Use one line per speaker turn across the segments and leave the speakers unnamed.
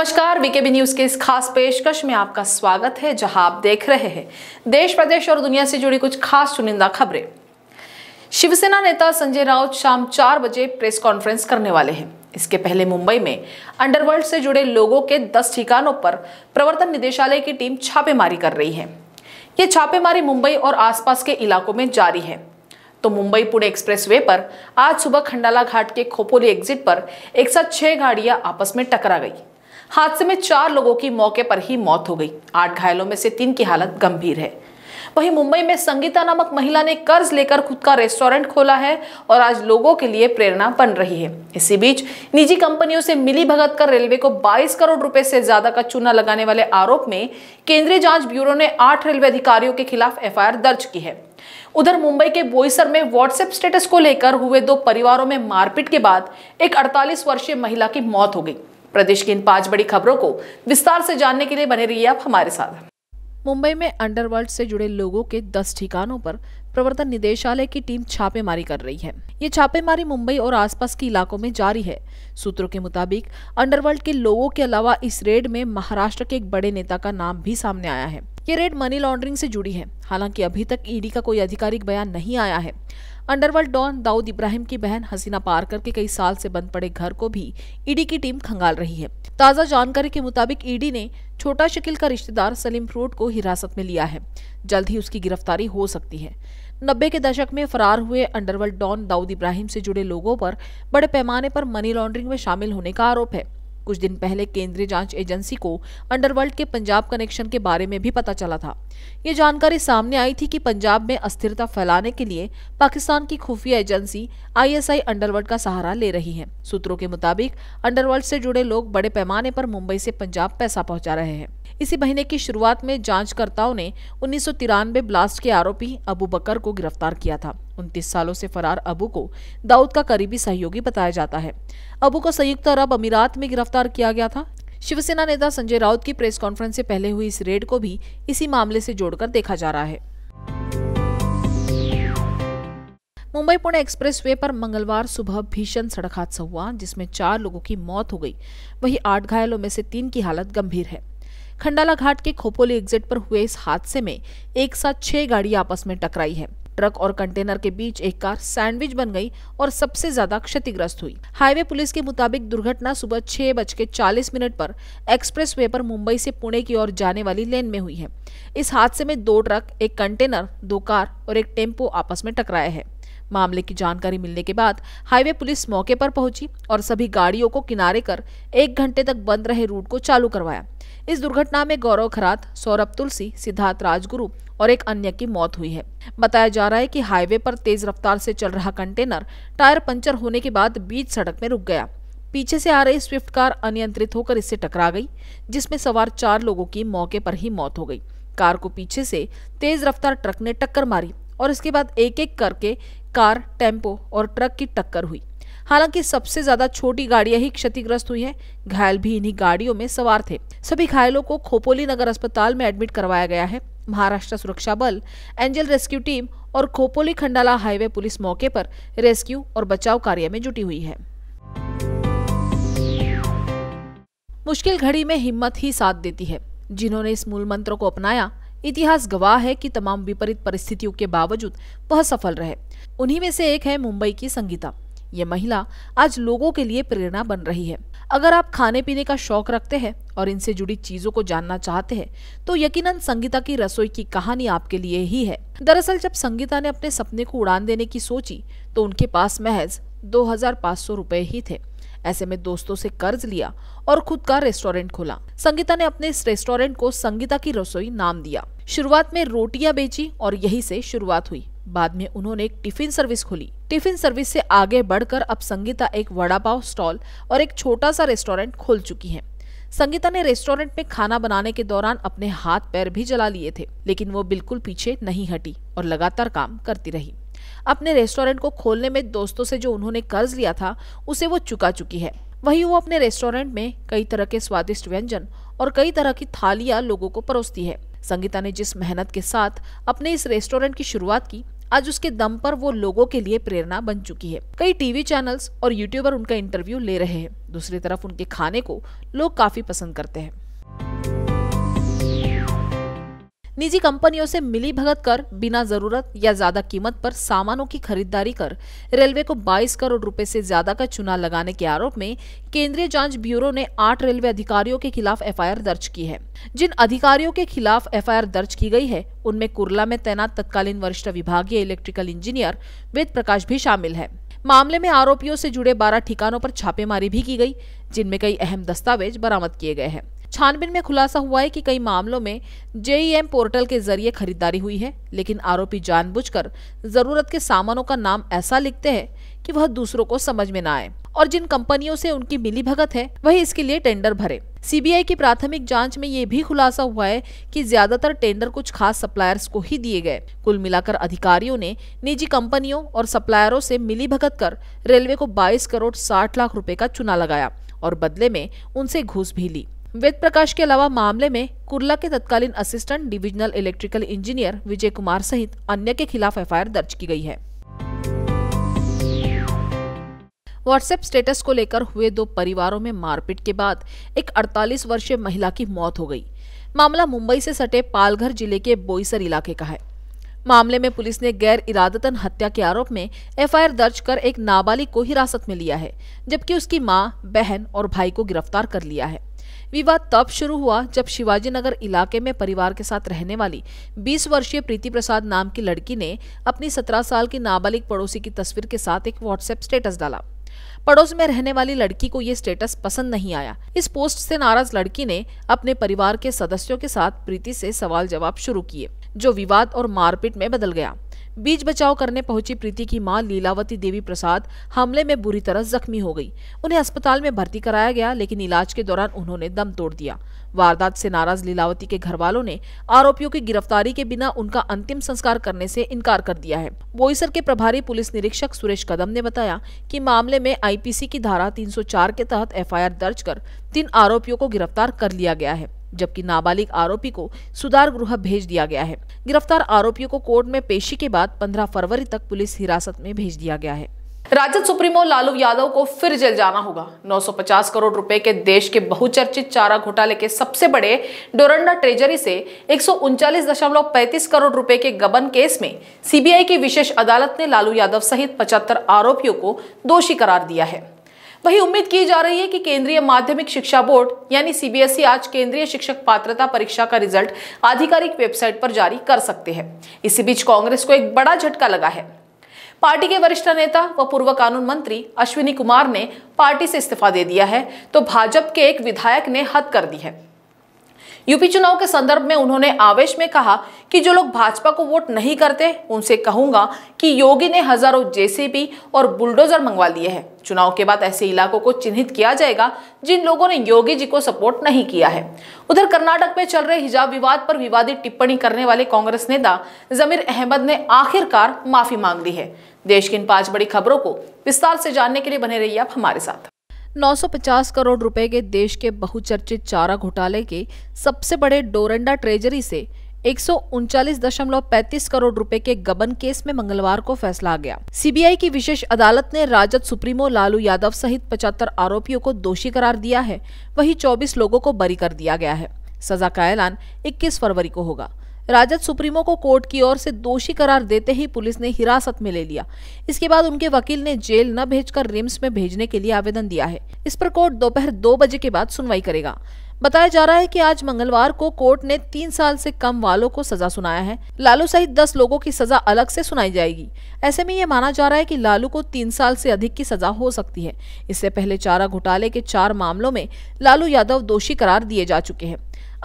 नमस्कार VKB news के इस खास पेशकश में आपका स्वागत है जहां आप देख रहे हैं देश प्रदेश और दुनिया से जुड़ी कुछ खास चुनिंदा खबरें शिवसेना नेता संजय राउत शाम चार बजे प्रेस कॉन्फ्रेंस करने वाले हैं इसके पहले मुंबई में अंडरवर्ल्ड से जुड़े लोगों के दस ठिकानों पर प्रवर्तन निदेशालय की टीम छापेमारी कर रही है ये छापेमारी मुंबई और आसपास के इलाकों में जारी है तो मुंबई पुणे एक्सप्रेसवे पर आज सुबह खंडाला घाट के खोपोली एग्जिट पर एक साथ छह गाड़ियां आपस में टकरा गई हादसे में चार लोगों की मौके पर ही मौत हो गई आठ घायलों में से तीन की हालत गंभीर है वहीं मुंबई में संगीता नामक महिला ने कर्ज लेकर खुद का रेस्टोरेंट खोला है और आज लोगों के लिए प्रेरणा बन रही है इसी बीच निजी कंपनियों से मिली भगत कर रेलवे को 22 करोड़ रुपए से ज्यादा का चूना लगाने वाले आरोप में केंद्रीय जांच ब्यूरो ने आठ रेलवे अधिकारियों के खिलाफ एफआईआर दर्ज की है उधर मुंबई के बोईसर में व्हाट्सएप स्टेटस को लेकर हुए दो परिवारों में मारपीट के बाद एक अड़तालीस वर्षीय महिला की मौत हो गई प्रदेश की इन पांच बड़ी खबरों को विस्तार से जानने के लिए बने रहिए आप हमारे साथ मुंबई में अंडरवर्ल्ड से जुड़े लोगों के दस ठिकानों पर प्रवर्तन निदेशालय की टीम छापेमारी कर रही है ये छापेमारी मुंबई और आसपास के इलाकों में जारी है सूत्रों के मुताबिक अंडरवर्ल्ड के लोगों के अलावा इस रेड में महाराष्ट्र के एक बड़े नेता का नाम भी सामने आया है ये रेड मनी लॉन्ड्रिंग से जुड़ी है हालांकि अभी तक ईडी का कोई आधिकारिक बयान नहीं आया है अंडरवर्ल्ड डॉन दाऊद इब्राहिम की बहन हसीना पारकर के कई साल से बंद पड़े घर को भी ईडी की टीम खंगाल रही है ताज़ा जानकारी के मुताबिक ईडी ने छोटा शकील का रिश्तेदार सलीम फ्रूट को हिरासत में लिया है जल्द ही उसकी गिरफ्तारी हो सकती है नब्बे के दशक में फरार हुए अंडरवर्ल्ड डॉन दाऊद इब्राहिम से जुड़े लोगों पर बड़े पैमाने पर मनी लॉन्ड्रिंग में शामिल होने का आरोप है कुछ दिन पहले केंद्रीय जांच एजेंसी को अंडरवर्ल्ड के पंजाब कनेक्शन के बारे में भी पता चला था ये जानकारी सामने आई थी कि पंजाब में अस्थिरता फैलाने के लिए पाकिस्तान की खुफिया एजेंसी आईएसआई अंडरवर्ल्ड का सहारा ले रही है सूत्रों के मुताबिक अंडरवर्ल्ड से जुड़े लोग बड़े पैमाने पर मुंबई से पंजाब पैसा पहुंचा रहे हैं इसी महीने की शुरुआत में जांचकर्ताओं ने उन्नीस ब्लास्ट के आरोपी अबू बकर को गिरफ्तार किया था उनतीस सालों से फरार अबू को दाऊद का करीबी सहयोगी बताया जाता है अबू को संयुक्त अरब अमीरात में गिरफ्तार किया गया था शिवसेना नेता संजय राउत की प्रेस कॉन्फ्रेंस से पहले हुई इस रेड को भी इसी मामले से जोड़कर देखा जा रहा है मुंबई पुणे एक्सप्रेसवे पर मंगलवार सुबह भीषण सड़क हादसा हुआ जिसमें चार लोगों की मौत हो गई वहीं आठ घायलों में से तीन की हालत गंभीर है खंडाला घाट के खोपोली एग्जिट पर हुए इस हादसे में एक साथ छह गाड़ी आपस में टकराई है ट्रक और कंटेनर के बीच एक कार सैंडविच बन गई और सबसे ज्यादा क्षतिग्रस्त हुई हाईवे पुलिस के मुताबिक दुर्घटना सुबह छह बज के चालीस मिनट पर एक्सप्रेस वे पर मुंबई से पुणे की ओर जाने वाली लेन में हुई है इस हादसे में दो ट्रक एक कंटेनर दो कार और एक टेम्पो आपस में टकराए है मामले की जानकारी मिलने के बाद हाईवे पुलिस मौके पर पहुंची और सभी गाड़ियों को किनारे कर एक घंटे तक बंद रहे रूट को चालू करवाया इस दुर्घटना में गौरव खरात सौरभ तुलसी सिद्धार्थ राजगुरु और एक अन्य की मौत हुई है बताया जा रहा है कि हाईवे पर तेज रफ्तार से चल रहा कंटेनर टायर पंचर होने के बाद बीच सड़क में रुक गया पीछे से आ रही स्विफ्ट कार अनियंत्रित होकर इससे टकरा गई जिसमें सवार चार लोगों की मौके पर ही मौत हो गई कार को पीछे से तेज रफ्तार ट्रक ने टक्कर मारी और इसके बाद एक एक करके कार टेम्पो और ट्रक की टक्कर हुई हालांकि सबसे ज्यादा छोटी गाड़ियां ही क्षतिग्रस्त हुई है घायल भी इन्हीं गाड़ियों में सवार थे सभी घायलों को खोपोली नगर अस्पताल में एडमिट करवाया गया है महाराष्ट्र सुरक्षा बल एंजल रेस्क्यू टीम और खोपोली खंडाला हाईवे पुलिस मौके पर रेस्क्यू और बचाव कार्य में जुटी हुई है मुश्किल घड़ी में हिम्मत ही साथ देती है जिन्होंने इस मूल मंत्र को अपनाया इतिहास गवाह है कि तमाम विपरीत परिस्थितियों के बावजूद वह सफल रहे उन्हीं में से एक है मुंबई की संगीता ये महिला आज लोगों के लिए प्रेरणा बन रही है अगर आप खाने पीने का शौक रखते हैं और इनसे जुड़ी चीजों को जानना चाहते हैं तो यकीनन संगीता की रसोई की कहानी आपके लिए ही है दरअसल जब संगीता ने अपने सपने को उड़ान देने की सोची तो उनके पास महज दो हजार सौ रुपए ही थे ऐसे में दोस्तों से कर्ज लिया और खुद का रेस्टोरेंट खोला संगीता ने अपने इस रेस्टोरेंट को संगीता की रसोई नाम दिया शुरुआत में रोटियां बेची और यही से शुरुआत हुई बाद में उन्होंने एक टिफिन सर्विस खोली टिफिन सर्विस से आगे बढ़कर अब संगीता एक वड़ा पाव स्टॉल और एक छोटा सा रेस्टोरेंट खोल चुकी हैं। संगीता ने रेस्टोरेंट में खाना बनाने के दौरान अपने हाथ पैर भी जला लिए थे लेकिन वो बिल्कुल पीछे नहीं हटी और लगातार काम करती रही अपने रेस्टोरेंट को खोलने में दोस्तों से जो उन्होंने कर्ज लिया था उसे वो चुका चुकी है वही वो अपने रेस्टोरेंट में कई तरह के स्वादिष्ट व्यंजन और कई तरह की थालियां लोगों को परोसती है संगीता ने जिस मेहनत के साथ अपने इस रेस्टोरेंट की शुरुआत की आज उसके दम पर वो लोगों के लिए प्रेरणा बन चुकी है कई टीवी चैनल्स और यूट्यूबर उनका इंटरव्यू ले रहे हैं दूसरी तरफ उनके खाने को लोग काफी पसंद करते हैं निजी कंपनियों से मिली भगत कर बिना जरूरत या ज्यादा कीमत पर सामानों की खरीदारी कर रेलवे को 22 करोड़ रुपए से ज्यादा का चुना लगाने के आरोप में केंद्रीय जांच ब्यूरो ने आठ रेलवे अधिकारियों के खिलाफ एफआईआर दर्ज की है जिन अधिकारियों के खिलाफ एफआईआर दर्ज की गई है उनमें कुरला में तैनात तत्कालीन वरिष्ठ विभागीय इलेक्ट्रिकल इंजीनियर वेद प्रकाश भी शामिल है मामले में आरोपियों से जुड़े बारह ठिकानों पर छापेमारी भी की गई जिनमें कई अहम दस्तावेज बरामद किए गए हैं छानबीन में खुलासा हुआ है कि कई मामलों में जेईएम पोर्टल के जरिए खरीदारी हुई है लेकिन आरोपी जानबूझकर जरूरत के सामानों का नाम ऐसा लिखते हैं कि वह दूसरों को समझ में न आए और जिन कंपनियों से उनकी मिली भगत है वही इसके लिए टेंडर भरे सीबीआई की प्राथमिक जांच में ये भी खुलासा हुआ है कि ज्यादातर टेंडर कुछ खास सप्लायर्स को ही दिए गए कुल मिलाकर अधिकारियों ने निजी कंपनियों और सप्लायरों से मिली भगत कर रेलवे को 22 करोड़ 60 लाख रुपए का चुना लगाया और बदले में उनसे घूस भी ली वेद प्रकाश के अलावा मामले में कुर्ला के तत्कालीन assistant divisional electrical engineer Vijay Kumar सहित अन्य के खिलाफ एफआईआर दर्ज की गई है व्हाट्सएप स्टेटस को लेकर हुए दो परिवारों में मारपीट के बाद एक 48 वर्षीय महिला की मौत हो गई मामला मुंबई से सटे पालघर जिले के बोईसर इलाके का है मामले में पुलिस ने गैर इरादतन हत्या के आरोप में एफआईआर दर्ज कर एक नाबालिग को हिरासत में लिया है जबकि उसकी मां, बहन और भाई को गिरफ्तार कर लिया है विवाद तब शुरू हुआ जब शिवाजी नगर इलाके में परिवार के साथ रहने वाली 20 वर्षीय प्रीति प्रसाद नाम की लड़की ने अपनी 17 साल की नाबालिग पड़ोसी की तस्वीर के साथ एक व्हाट्सएप स्टेटस डाला पड़ोस में रहने वाली लड़की को ये स्टेटस पसंद नहीं आया इस पोस्ट से नाराज लड़की ने अपने परिवार के सदस्यों के साथ प्रीति से सवाल जवाब शुरू किए जो विवाद और मारपीट में बदल गया बीच बचाव करने पहुंची प्रीति की मां लीलावती देवी प्रसाद हमले में बुरी तरह जख्मी हो गई उन्हें अस्पताल में भर्ती कराया गया लेकिन इलाज के दौरान उन्होंने दम तोड़ दिया वारदात से नाराज लीलावती के घर वालों ने आरोपियों की गिरफ्तारी के बिना उनका अंतिम संस्कार करने से इनकार कर दिया है बोईसर के प्रभारी पुलिस निरीक्षक सुरेश कदम ने बताया कि मामले में आईपीसी की धारा 304 के तहत एफआईआर दर्ज कर तीन आरोपियों को गिरफ्तार कर लिया गया है जबकि नाबालिग आरोपी को सुधार गृह भेज दिया गया है गिरफ्तार आरोपियों को कोर्ट में पेशी के बाद बाद 15 फरवरी तक पुलिस हिरासत में भेज दिया गया है राजद सुप्रीमो लालू यादव को फिर जेल जाना होगा 950 करोड़ रुपए के देश के बहुचर्चित चारा घोटाले के सबसे बड़े डोरंडा ट्रेजरी से एक करोड़ रुपए के गबन केस में सीबीआई की विशेष अदालत ने लालू यादव सहित 75 आरोपियों को दोषी करार दिया है वहीं उम्मीद की जा रही है कि केंद्रीय माध्यमिक शिक्षा बोर्ड यानी सीबीएसई e, आज केंद्रीय शिक्षक पात्रता परीक्षा का रिजल्ट आधिकारिक वेबसाइट पर जारी कर सकते हैं इसी बीच कांग्रेस को एक बड़ा झटका लगा है पार्टी के वरिष्ठ नेता व पूर्व कानून मंत्री अश्विनी कुमार ने पार्टी से इस्तीफा दे दिया है तो भाजपा के एक विधायक ने हद कर दी है यूपी चुनाव के संदर्भ में उन्होंने आवेश में कहा कि जो लोग भाजपा को वोट नहीं करते उनसे कहूंगा कि योगी ने हजारों जेसीबी और बुलडोजर मंगवा लिए हैं चुनाव के बाद ऐसे इलाकों को चिन्हित किया जाएगा जिन लोगों ने योगी जी को सपोर्ट नहीं किया है उधर कर्नाटक में चल रहे हिजाब विवाद पर विवादित टिप्पणी करने वाले कांग्रेस नेता जमीर अहमद ने आखिरकार माफी मांग ली है देश की इन पांच बड़ी खबरों को विस्तार से जानने के लिए बने रही आप हमारे साथ 950 करोड़ रुपए के देश के बहुचर्चित चारा घोटाले के सबसे बड़े डोरेंडा ट्रेजरी से एक करोड़ रुपए के गबन केस में मंगलवार को फैसला आ गया सीबीआई की विशेष अदालत ने राजद सुप्रीमो लालू यादव सहित 75 आरोपियों को दोषी करार दिया है वहीं 24 लोगों को बरी कर दिया गया है सजा का ऐलान 21 फरवरी को होगा राजद सुप्रीमो को कोर्ट की ओर से दोषी करार देते ही पुलिस ने हिरासत में ले लिया इसके बाद उनके वकील ने जेल न भेजकर रिम्स में भेजने के लिए आवेदन दिया है इस पर कोर्ट दोपहर दो बजे के बाद सुनवाई करेगा बताया जा रहा है कि आज मंगलवार को कोर्ट ने तीन साल से कम वालों को सजा सुनाया है लालू सहित दस लोगों की सजा अलग से सुनाई जाएगी ऐसे में ये माना जा रहा है कि लालू को तीन साल से अधिक की सजा हो सकती है इससे पहले चारा घोटाले के चार मामलों में लालू यादव दोषी करार दिए जा चुके हैं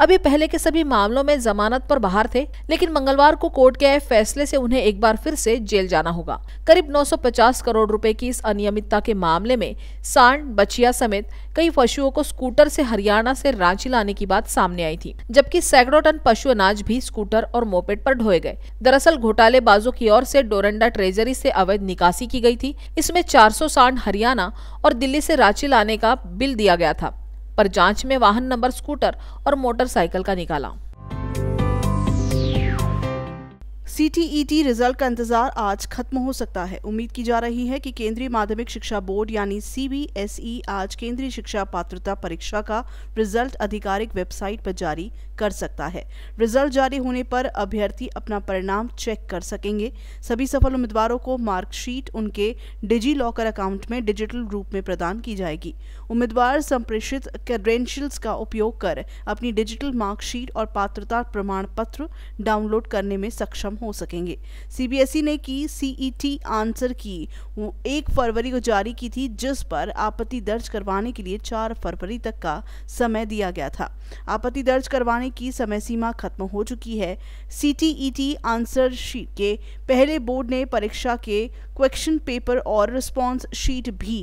अभी पहले के सभी मामलों में जमानत पर बाहर थे लेकिन मंगलवार को कोर्ट के आए फैसले से उन्हें एक बार फिर से जेल जाना होगा करीब 950 करोड़ रुपए की इस अनियमितता के मामले में सांड बछिया समेत कई पशुओं को स्कूटर से हरियाणा से रांची लाने की बात सामने आई थी जबकि सैकड़ों टन पशु अनाज भी स्कूटर और मोपेट पर ढोए गए दरअसल बाजों की ओर से डोरेंडा ट्रेजरी से अवैध निकासी की गई थी इसमें 400 सांड हरियाणा और दिल्ली से रांची लाने का बिल दिया गया था पर जांच में वाहन नंबर स्कूटर और मोटरसाइकिल का निकाला
सीटीईटी रिजल्ट e का इंतजार आज खत्म हो सकता है उम्मीद की जा रही है कि केंद्रीय माध्यमिक शिक्षा बोर्ड यानी सीबीएसई e आज केंद्रीय शिक्षा पात्रता परीक्षा का रिजल्ट आधिकारिक वेबसाइट पर जारी कर सकता है रिजल्ट जारी होने पर अभ्यर्थी अपना परिणाम चेक कर सकेंगे सभी सफल उम्मीदवारों को मार्कशीट उनके डिजी लॉकर अकाउंट में डिजिटल रूप में प्रदान की जाएगी उम्मीदवार संप्रेषित क्रेडेंशियल्स का उपयोग कर अपनी डिजिटल मार्कशीट और पात्रता प्रमाण पत्र डाउनलोड करने में सक्षम हो हो सकेंगे सीबीएसई e ने की सीईटी आंसर e की एक फरवरी को जारी की थी जिस पर आपत्ति दर्ज करवाने के लिए चार फरवरी तक का समय दिया गया था आपत्ति दर्ज करवाने की समय सीमा खत्म हो चुकी है सीटीईटी आंसर शीट के पहले बोर्ड ने परीक्षा के क्वेश्चन पेपर और रिस्पॉन्स शीट भी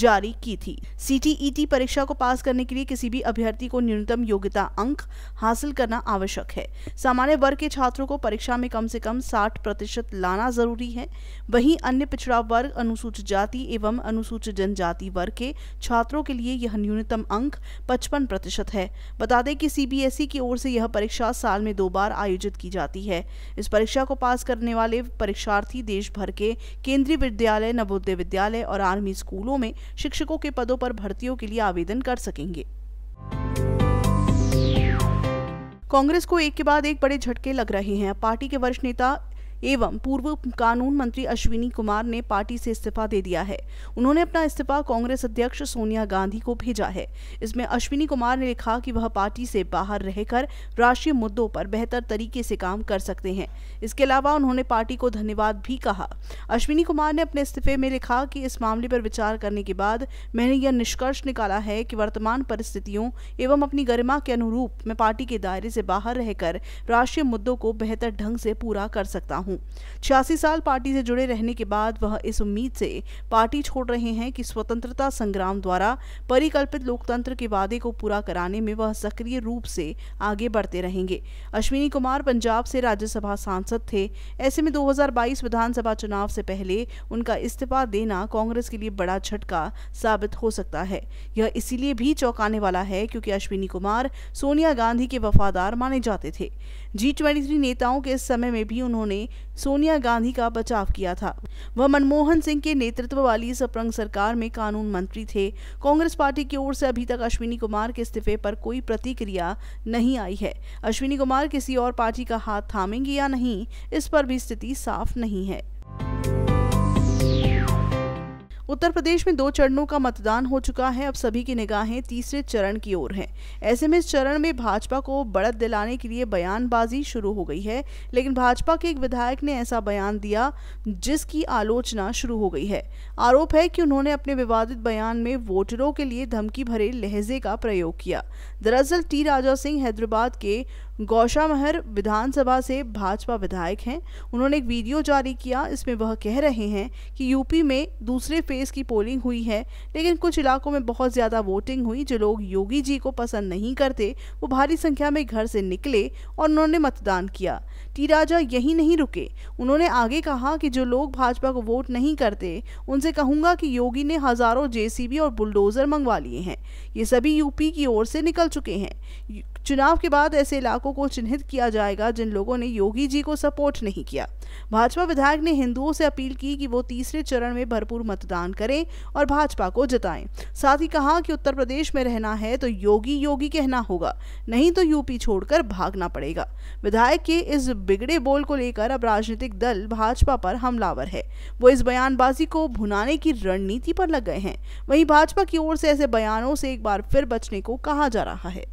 जारी की थी सीटीईटी e परीक्षा को पास करने के लिए किसी भी अभ्यर्थी को न्यूनतम योग्यता अंक हासिल करना आवश्यक है सामान्य वर्ग के छात्रों को परीक्षा में कम से कम साठ प्रतिशत लाना जरूरी है वहीं अन्य पिछड़ा वर्ग अनुसूचित जाति एवं अनुसूचित जनजाति वर्ग के छात्रों के लिए यह न्यूनतम अंक पचपन प्रतिशत है बता दें कि सी e की ओर से यह परीक्षा साल में दो बार आयोजित की जाती है इस परीक्षा को पास करने वाले परीक्षार्थी देश भर के केंद्रीय विद्यालय नवोदय विद्यालय और आर्मी स्कूलों में शिक्षकों के पदों पर भर्तियों के लिए आवेदन कर सकेंगे कांग्रेस को एक के बाद एक बड़े झटके लग रहे हैं पार्टी के वरिष्ठ नेता एवं पूर्व कानून मंत्री अश्विनी कुमार ने पार्टी से इस्तीफा दे दिया है उन्होंने अपना इस्तीफा कांग्रेस अध्यक्ष सोनिया गांधी को भेजा है इसमें अश्विनी कुमार ने लिखा कि वह पार्टी से बाहर रहकर राष्ट्रीय मुद्दों पर बेहतर तरीके से काम कर सकते हैं इसके अलावा उन्होंने पार्टी को धन्यवाद भी कहा अश्विनी कुमार ने अपने इस्तीफे में लिखा कि इस मामले पर विचार करने के बाद मैंने यह निष्कर्ष निकाला है कि वर्तमान परिस्थितियों एवं अपनी गरिमा के अनुरूप मैं पार्टी के दायरे से बाहर रहकर राष्ट्रीय मुद्दों को बेहतर ढंग से पूरा कर सकता हूँ हूं छियासी साल पार्टी से जुड़े रहने के बाद वह इस उम्मीद से पार्टी छोड़ रहे हैं कि स्वतंत्रता संग्राम द्वारा परिकल्पित लोकतंत्र के वादे को पूरा कराने में वह सक्रिय रूप से आगे बढ़ते रहेंगे अश्विनी कुमार पंजाब से राज्यसभा सांसद थे ऐसे में 2022 विधानसभा चुनाव से पहले उनका इस्तीफा देना कांग्रेस के लिए बड़ा झटका साबित हो सकता है यह इसीलिए भी चौंकाने वाला है क्योंकि अश्विनी कुमार सोनिया गांधी के वफादार माने जाते थे जी ट्वेंटी नेताओं के इस समय में भी उन्होंने सोनिया गांधी का बचाव किया था वह मनमोहन सिंह के नेतृत्व वाली सपरंग सरकार में कानून मंत्री थे कांग्रेस पार्टी की ओर से अभी तक अश्विनी कुमार के इस्तीफे पर कोई प्रतिक्रिया नहीं आई है अश्विनी कुमार किसी और पार्टी का हाथ थामेंगे या नहीं इस पर भी स्थिति साफ नहीं है उत्तर प्रदेश में दो चरणों का मतदान हो चुका है अब सभी की निगाहें तीसरे चरण की ओर हैं ऐसे में इस चरण में भाजपा को बढ़त दिलाने के लिए बयानबाजी शुरू हो गई है लेकिन भाजपा के एक विधायक ने ऐसा बयान दिया जिसकी आलोचना शुरू हो गई है आरोप है कि उन्होंने अपने विवादित बयान में वोटरों के लिए धमकी भरे लहजे का प्रयोग किया दरअसल टी राजा सिंह हैदराबाद के गौशामहर विधानसभा से भाजपा विधायक हैं उन्होंने एक वीडियो जारी किया इसमें वह कह रहे हैं कि यूपी में दूसरे फेज इसकी पोलिंग हुई है लेकिन कुछ इलाकों में बहुत ज़्यादा वोटिंग हुई जो लोग योगी जी को पसंद नहीं करते वो भारी संख्या में घर से निकले और उन्होंने मतदान किया टी राजा यही नहीं रुके उन्होंने आगे कहा कि जो लोग भाजपा को वोट नहीं करते उनसे कहूंगा कि योगी ने हज़ारों जेसीबी और बुलडोज़र मंगवा लिए हैं ये सभी यूपी की ओर से निकल चुके हैं चुनाव के बाद ऐसे इलाकों को चिन्हित किया जाएगा जिन लोगों ने योगी जी को सपोर्ट नहीं किया भाजपा विधायक ने हिंदुओं से अपील की कि वो तीसरे चरण में भरपूर मतदान करें और भाजपा को जताएं साथ ही कहा कि उत्तर प्रदेश में रहना है तो योगी योगी कहना होगा नहीं तो यूपी छोड़कर भागना पड़ेगा विधायक के इस बिगड़े बोल को लेकर अब राजनीतिक दल भाजपा पर हमलावर है वो इस बयानबाजी को भुनाने की रणनीति पर लग गए हैं वहीं भाजपा की ओर से ऐसे बयानों से एक बार फिर बचने को कहा जा रहा है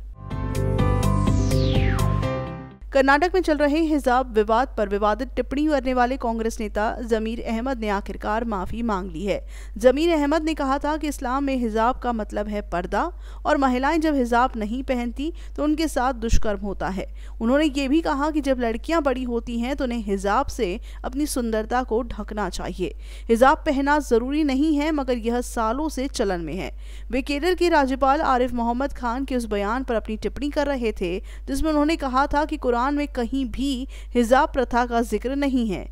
कर्नाटक में चल रहे हिजाब विवाद पर विवादित टिप्पणी करने वाले कांग्रेस नेता जमीर अहमद ने आखिरकार माफी मांग ली है जमीर अहमद ने कहा था कि इस्लाम में हिजाब का मतलब है पर्दा और महिलाएं जब हिजाब नहीं पहनती तो उनके साथ दुष्कर्म होता है उन्होंने ये भी कहा कि जब लड़कियां बड़ी होती हैं तो उन्हें हिजाब से अपनी सुंदरता को ढकना चाहिए हिजाब पहना जरूरी नहीं है मगर यह सालों से चलन में है वे केरल के राज्यपाल आरिफ मोहम्मद खान के उस बयान पर अपनी टिप्पणी कर रहे थे जिसमें उन्होंने कहा था कि कुरान कुरान में कहीं भी हिजाब प्रथा का जिक्र नहीं है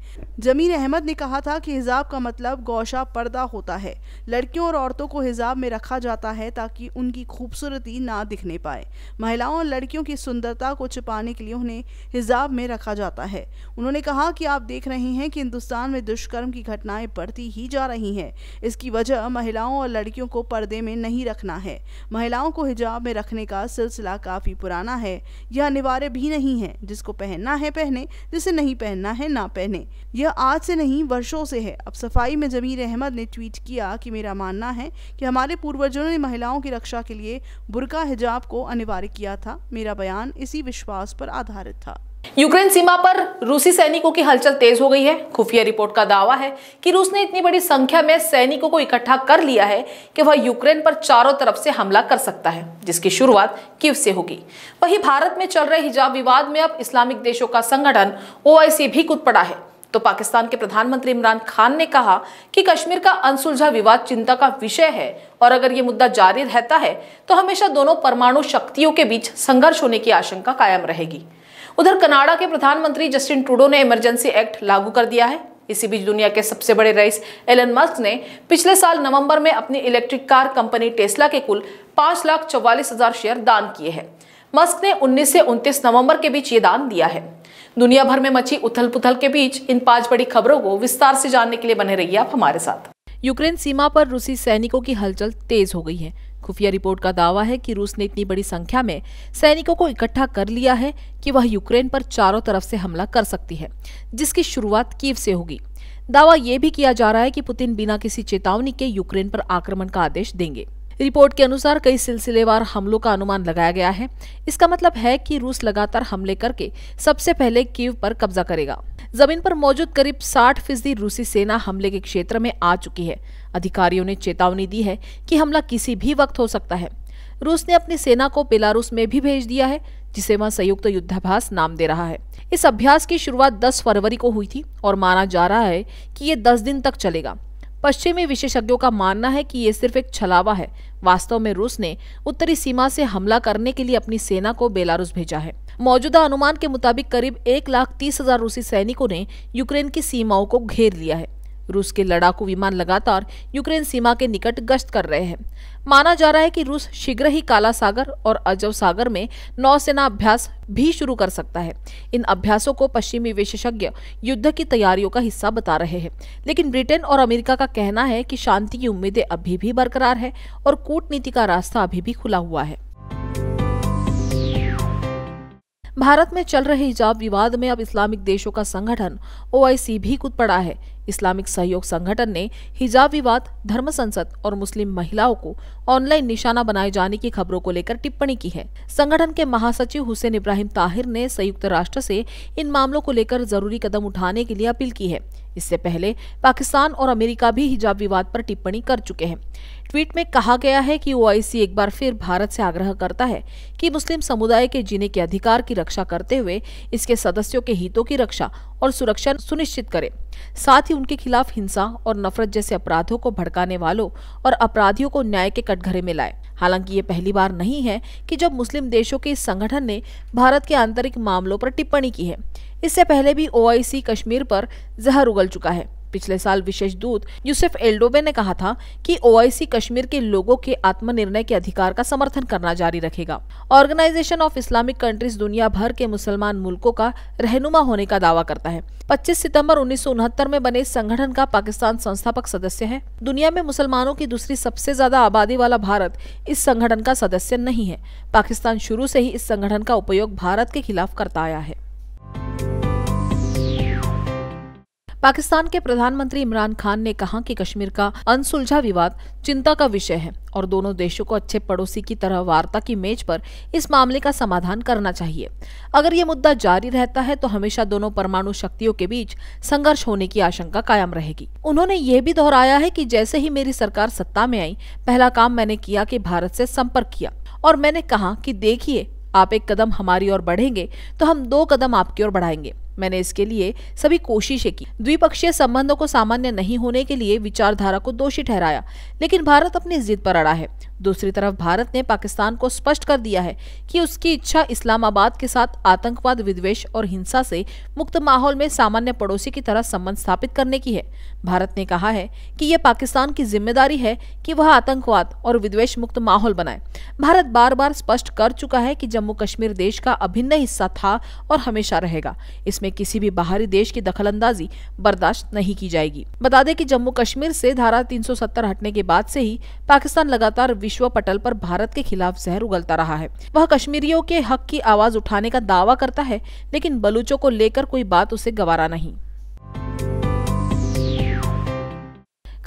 जमीर अहमद ने कहा था कि हिजाब का मतलब गौशा पर्दा होता है लड़कियों और औरतों को हिजाब में रखा जाता है ताकि उनकी खूबसूरती ना दिखने पाए महिलाओं और लड़कियों की सुंदरता को छिपाने के लिए उन्हें हिजाब में रखा जाता है उन्होंने कहा कि आप देख रहे हैं कि हिंदुस्तान में दुष्कर्म की घटनाएं बढ़ती ही जा रही हैं इसकी वजह महिलाओं और लड़कियों को पर्दे में नहीं रखना है महिलाओं को हिजाब में रखने का सिलसिला काफ़ी पुराना है यह अनिवार्य भी नहीं है हैं जिसको पहनना है पहने जिसे नहीं पहनना है ना पहने यह आज से नहीं वर्षों से है अब सफाई में जमीर अहमद ने ट्वीट किया कि मेरा मानना है कि हमारे पूर्वजों ने महिलाओं की रक्षा के लिए बुरका हिजाब को अनिवार्य किया था मेरा बयान इसी विश्वास पर आधारित था
यूक्रेन सीमा पर रूसी सैनिकों की हलचल तेज हो गई है खुफिया रिपोर्ट का दावा है कि रूस ने इतनी बड़ी संख्या में सैनिकों को इकट्ठा कर लिया है कि वह यूक्रेन पर चारों तरफ से हमला कर सकता है जिसकी शुरुआत किव से होगी वहीं भारत में चल रहे हिजाब विवाद में अब इस्लामिक देशों का संगठन ओ भी कूद पड़ा है तो पाकिस्तान के प्रधानमंत्री इमरान खान ने कहा कि कश्मीर का अनसुलझा विवाद चिंता का विषय है और अगर ये मुद्दा जारी रहता है तो हमेशा दोनों परमाणु शक्तियों के बीच संघर्ष होने की आशंका कायम रहेगी उधर कनाडा के प्रधानमंत्री जस्टिन ट्रूडो ने इमरजेंसी एक्ट लागू कर दिया है इसी बीच दुनिया के सबसे बड़े रईस एलन मस्क ने पिछले साल नवंबर में अपनी इलेक्ट्रिक कार कंपनी टेस्ला के कुल पांच लाख चौवालीस हजार शेयर दान किए हैं मस्क ने 19 से 29 नवंबर के बीच ये दान दिया है दुनिया भर में मची उथल पुथल के बीच इन पांच बड़ी खबरों को विस्तार से जानने के लिए बने रहिए आप हमारे साथ यूक्रेन सीमा पर रूसी सैनिकों की हलचल तेज हो गई है खुफिया रिपोर्ट का दावा है कि रूस ने इतनी बड़ी संख्या में सैनिकों को इकट्ठा कर लिया है कि वह यूक्रेन पर चारों तरफ से हमला कर सकती है जिसकी शुरुआत कीव से होगी दावा यह भी किया जा रहा है कि पुतिन बिना किसी चेतावनी के यूक्रेन पर आक्रमण का आदेश देंगे रिपोर्ट के अनुसार कई सिलसिलेवार हमलों का अनुमान लगाया गया है इसका मतलब है कि रूस लगातार हमले करके सबसे पहले कीव पर कब्जा करेगा जमीन पर मौजूद करीब 60 फीसदी रूसी सेना हमले के क्षेत्र में आ चुकी है अधिकारियों ने चेतावनी दी है कि हमला किसी भी वक्त हो सकता है रूस ने अपनी सेना को बेलारूस में भी भेज दिया है जिसे वह संयुक्त युद्धाभ्यास नाम दे रहा है इस अभ्यास की शुरुआत 10 फरवरी को हुई थी और माना जा रहा है कि ये 10 दिन तक चलेगा पश्चिमी विशेषज्ञों का मानना है कि ये सिर्फ एक छलावा है वास्तव में रूस ने उत्तरी सीमा से हमला करने के लिए अपनी सेना को बेलारूस भेजा है मौजूदा अनुमान के मुताबिक करीब एक लाख तीस हजार रूसी सैनिकों ने यूक्रेन की सीमाओं को घेर लिया है रूस के लड़ाकू विमान लगातार यूक्रेन सीमा के निकट गश्त कर रहे हैं माना जा रहा है कि रूस शीघ्र ही काला सागर और अजब सागर में नौसेना अभ्यास भी शुरू कर सकता है इन अभ्यासों को पश्चिमी विशेषज्ञ युद्ध की तैयारियों का हिस्सा बता रहे हैं लेकिन ब्रिटेन और अमेरिका का कहना है कि शांति की उम्मीदें अभी भी बरकरार है और कूटनीति का रास्ता अभी भी खुला हुआ है भारत में चल रहे हिजाब विवाद में अब इस्लामिक देशों का संगठन ओआईसी भी कूद पड़ा है इस्लामिक सहयोग संगठन ने हिजाब विवाद धर्म संसद और मुस्लिम महिलाओं को ऑनलाइन निशाना बनाए जाने की खबरों को लेकर टिप्पणी की है संगठन के महासचिव हुसैन इब्राहिम ताहिर ने संयुक्त राष्ट्र से इन मामलों को लेकर जरूरी कदम उठाने के लिए अपील की है इससे पहले पाकिस्तान और अमेरिका भी हिजाब विवाद पर टिप्पणी कर चुके हैं ट्वीट में कहा गया है कि ओआईसी एक बार फिर भारत से आग्रह करता है कि मुस्लिम समुदाय के जीने के अधिकार की रक्षा करते हुए इसके सदस्यों के हितों की रक्षा और सुरक्षा सुनिश्चित करे साथ ही उनके खिलाफ हिंसा और नफरत जैसे अपराधों को भड़काने वालों और अपराधियों को न्याय के कटघरे में लाए हालांकि ये पहली बार नहीं है कि जब मुस्लिम देशों के इस संगठन ने भारत के आंतरिक मामलों पर टिप्पणी की है इससे पहले भी ओआईसी कश्मीर पर जहर उगल चुका है पिछले साल विशेष दूत यूसेफ एल्डोबे ने कहा था कि ओआईसी कश्मीर के लोगों के आत्मनिर्णय के अधिकार का समर्थन करना जारी रखेगा ऑर्गेनाइजेशन ऑफ इस्लामिक कंट्रीज दुनिया भर के मुसलमान मुल्कों का रहनुमा होने का दावा करता है 25 सितंबर उन्नीस में बने इस संगठन का पाकिस्तान संस्थापक सदस्य है दुनिया में मुसलमानों की दूसरी सबसे ज्यादा आबादी वाला भारत इस संगठन का सदस्य नहीं है पाकिस्तान शुरू से ही इस संगठन का उपयोग भारत के खिलाफ करता आया है पाकिस्तान के प्रधानमंत्री इमरान खान ने कहा कि कश्मीर का अनसुलझा विवाद चिंता का विषय है और दोनों देशों को अच्छे पड़ोसी की तरह वार्ता की मेज पर इस मामले का समाधान करना चाहिए अगर ये मुद्दा जारी रहता है तो हमेशा दोनों परमाणु शक्तियों के बीच संघर्ष होने की आशंका कायम रहेगी उन्होंने ये भी दोहराया है की जैसे ही मेरी सरकार सत्ता में आई पहला काम मैंने किया कि भारत ऐसी संपर्क किया और मैंने कहा की देखिए आप एक कदम हमारी ओर बढ़ेंगे तो हम दो कदम आपकी ओर बढ़ाएंगे मैंने इसके लिए सभी कोशिशें की द्विपक्षीय संबंधों को सामान्य नहीं होने के लिए विचारधारा को दोषी ठहराया लेकिन भारत अपनी जिद पर अड़ा है दूसरी तरफ भारत ने पाकिस्तान को स्पष्ट कर दिया है कि उसकी इच्छा इस्लामाबाद के साथ आतंकवाद विद्वेश और हिंसा से मुक्त माहौल में सामान्य पड़ोसी की तरह संबंध स्थापित करने की है भारत ने कहा है कि यह पाकिस्तान की जिम्मेदारी है कि वह आतंकवाद और विद्वेश मुक्त माहौल बनाए भारत बार बार स्पष्ट कर चुका है कि जम्मू कश्मीर देश का अभिन्न हिस्सा था और हमेशा रहेगा इसमें किसी भी बाहरी देश की दखल बर्दाश्त नहीं की जाएगी बता दें कि जम्मू कश्मीर से धारा तीन हटने के बाद से ही पाकिस्तान लगातार विश्व पटल पर भारत के खिलाफ जहर उगलता रहा है वह कश्मीरियों के हक की आवाज उठाने का दावा करता है लेकिन बलूचों को लेकर कोई बात उसे गवारा नहीं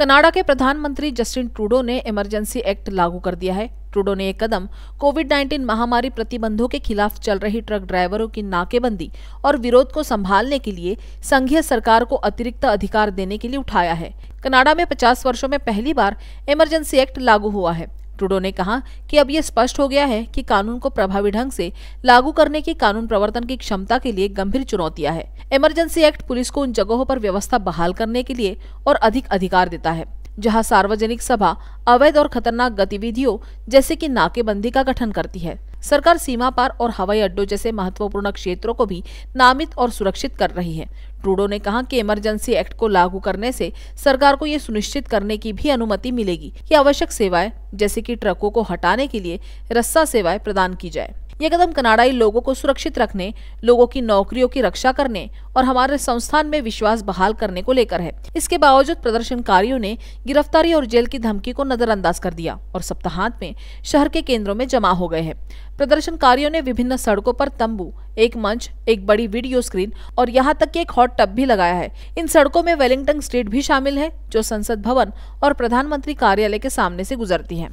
कनाडा के प्रधानमंत्री जस्टिन ट्रूडो ने इमरजेंसी एक्ट लागू कर दिया है ट्रूडो ने एक कदम कोविड 19 महामारी प्रतिबंधों के खिलाफ चल रही ट्रक ड्राइवरों की नाकेबंदी और विरोध को संभालने के लिए संघीय सरकार को अतिरिक्त अधिकार देने के लिए उठाया है कनाडा में 50 वर्षों में पहली बार इमरजेंसी एक्ट लागू हुआ है ट्रूडो ने कहा कि अब यह स्पष्ट हो गया है कि कानून को प्रभावी ढंग से लागू करने की कानून प्रवर्तन की क्षमता के लिए गंभीर चुनौतियां है इमरजेंसी एक्ट पुलिस को उन जगहों पर व्यवस्था बहाल करने के लिए और अधिक अधिकार देता है जहां सार्वजनिक सभा अवैध और खतरनाक गतिविधियों जैसे कि नाकेबंदी का गठन करती है सरकार सीमा पार और हवाई अड्डों जैसे महत्वपूर्ण क्षेत्रों को भी नामित और सुरक्षित कर रही है ट्रूडो ने कहा कि इमरजेंसी एक्ट को लागू करने से सरकार को ये सुनिश्चित करने की भी अनुमति मिलेगी कि आवश्यक सेवाएं जैसे कि ट्रकों को हटाने के लिए रस्सा सेवाएं प्रदान की जाए ये कदम कनाडाई लोगों को सुरक्षित रखने लोगों की नौकरियों की रक्षा करने और हमारे संस्थान में विश्वास बहाल करने को लेकर है इसके बावजूद प्रदर्शनकारियों ने गिरफ्तारी और जेल की धमकी को नजरअंदाज कर दिया और सप्ताहांत में शहर के केंद्रों में जमा हो गए है प्रदर्शनकारियों ने विभिन्न सड़कों पर तंबू एक मंच एक बड़ी वीडियो स्क्रीन और यहाँ तक की एक हॉट टब भी लगाया है इन सड़कों में वेलिंगटन स्ट्रीट भी शामिल है जो संसद भवन और प्रधानमंत्री कार्यालय के सामने से गुजरती है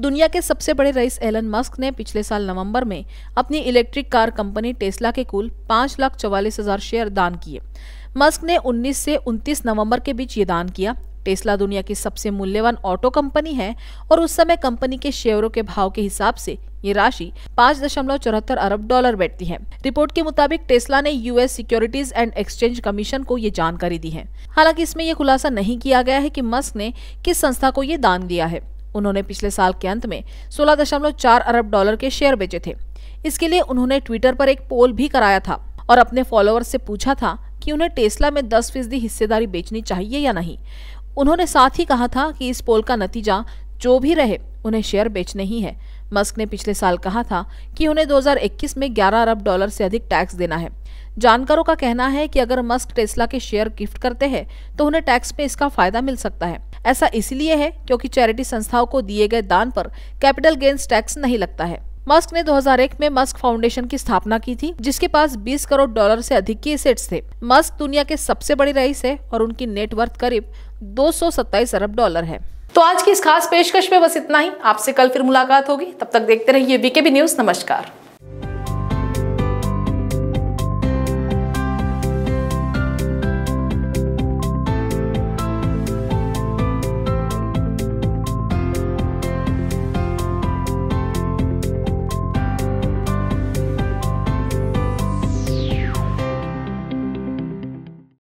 दुनिया के सबसे बड़े रईस एलन मस्क ने पिछले साल नवंबर में अपनी इलेक्ट्रिक कार कंपनी टेस्ला के कुल पाँच लाख चौवालीस हजार शेयर दान किए मस्क ने 19 से 29 नवंबर के बीच ये दान किया टेस्ला दुनिया की सबसे मूल्यवान ऑटो कंपनी है और उस समय कंपनी के शेयरों के भाव के हिसाब से ये राशि पाँच दशमलव चौहत्तर अरब डॉलर बैठती है रिपोर्ट के मुताबिक टेस्ला ने US Securities and Exchange Commission को ये जानकारी दी है हालांकि इसमें यह खुलासा नहीं किया गया है कि मस्क ने किस संस्था को ये दान दिया है उन्होंने पिछले साल के अंत में सोलह अरब डॉलर के शेयर बेचे थे इसके लिए उन्होंने ट्विटर पर एक पोल भी कराया था और अपने फॉलोअर्स से पूछा था कि उन्हें टेस्ला में 10 फीसदी हिस्सेदारी बेचनी चाहिए या नहीं उन्होंने साथ ही कहा था कि इस पोल का नतीजा जो भी रहे उन्हें शेयर बेचने ही है मस्क ने पिछले साल कहा था कि उन्हें 2021 में 11 अरब डॉलर से अधिक टैक्स देना है जानकारों का कहना है कि अगर मस्क टेस्ला के शेयर गिफ्ट करते हैं तो उन्हें टैक्स में इसका फायदा मिल सकता है ऐसा इसलिए है क्योंकि चैरिटी संस्थाओं को दिए गए दान पर कैपिटल गेंस टैक्स नहीं लगता है मस्क ने 2001 में मस्क फाउंडेशन की स्थापना की थी जिसके पास 20 करोड़ डॉलर से अधिक की एसेट्स थे मस्क दुनिया के सबसे बड़े रईस है और उनकी नेटवर्थ करीब दो अरब डॉलर है तो आज की इस खास पेशकश में बस इतना ही आपसे कल फिर मुलाकात होगी तब तक देखते रहिए बीकेबी न्यूज नमस्कार